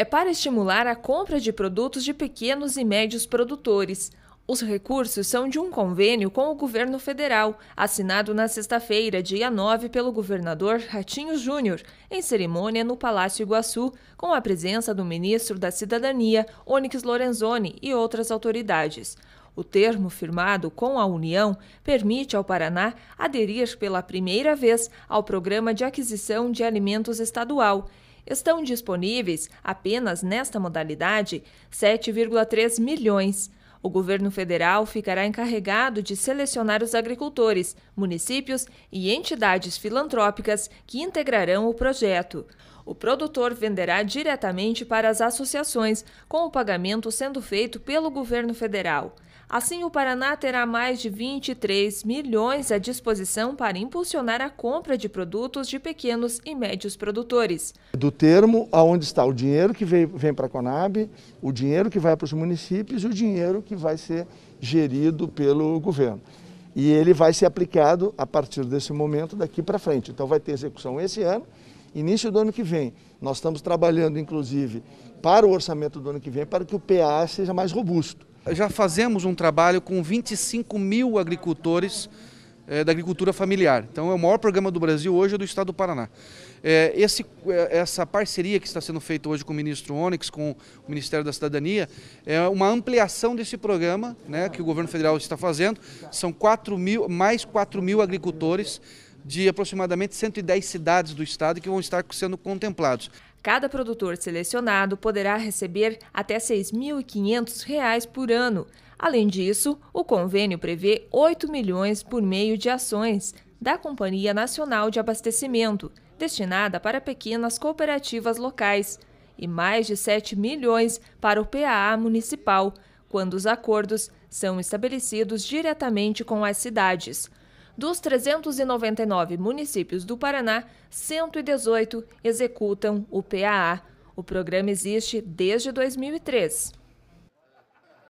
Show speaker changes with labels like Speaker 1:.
Speaker 1: é para estimular a compra de produtos de pequenos e médios produtores. Os recursos são de um convênio com o governo federal, assinado na sexta-feira, dia 9, pelo governador Ratinho Júnior, em cerimônia no Palácio Iguaçu, com a presença do ministro da Cidadania, Onyx Lorenzoni, e outras autoridades. O termo firmado com a União permite ao Paraná aderir pela primeira vez ao Programa de Aquisição de Alimentos Estadual Estão disponíveis, apenas nesta modalidade, 7,3 milhões. O governo federal ficará encarregado de selecionar os agricultores, municípios e entidades filantrópicas que integrarão o projeto o produtor venderá diretamente para as associações, com o pagamento sendo feito pelo governo federal. Assim, o Paraná terá mais de 23 milhões à disposição para impulsionar a compra de produtos de pequenos e médios produtores.
Speaker 2: Do termo aonde está o dinheiro que vem, vem para a Conab, o dinheiro que vai para os municípios e o dinheiro que vai ser gerido pelo governo. E ele vai ser aplicado a partir desse momento daqui para frente. Então vai ter execução esse ano início do ano que vem. Nós estamos trabalhando, inclusive, para o orçamento do ano que vem, para que o PA seja mais robusto.
Speaker 3: Já fazemos um trabalho com 25 mil agricultores é, da agricultura familiar. Então é o maior programa do Brasil hoje é do Estado do Paraná. É, esse, eh, essa parceria que está sendo feita hoje com o ministro Onyx, com o Ministério da Cidadania, é uma ampliação desse programa né, que o governo federal está fazendo. São 4 mil, mais 4 mil agricultores de aproximadamente 110 cidades do estado que vão estar sendo contemplados.
Speaker 1: Cada produtor selecionado poderá receber até R$ 6.500 por ano. Além disso, o convênio prevê 8 milhões por meio de ações da Companhia Nacional de Abastecimento, destinada para pequenas cooperativas locais, e mais de 7 milhões para o PAA municipal, quando os acordos são estabelecidos diretamente com as cidades. Dos 399 municípios do Paraná, 118 executam o PAA. O programa existe desde 2003.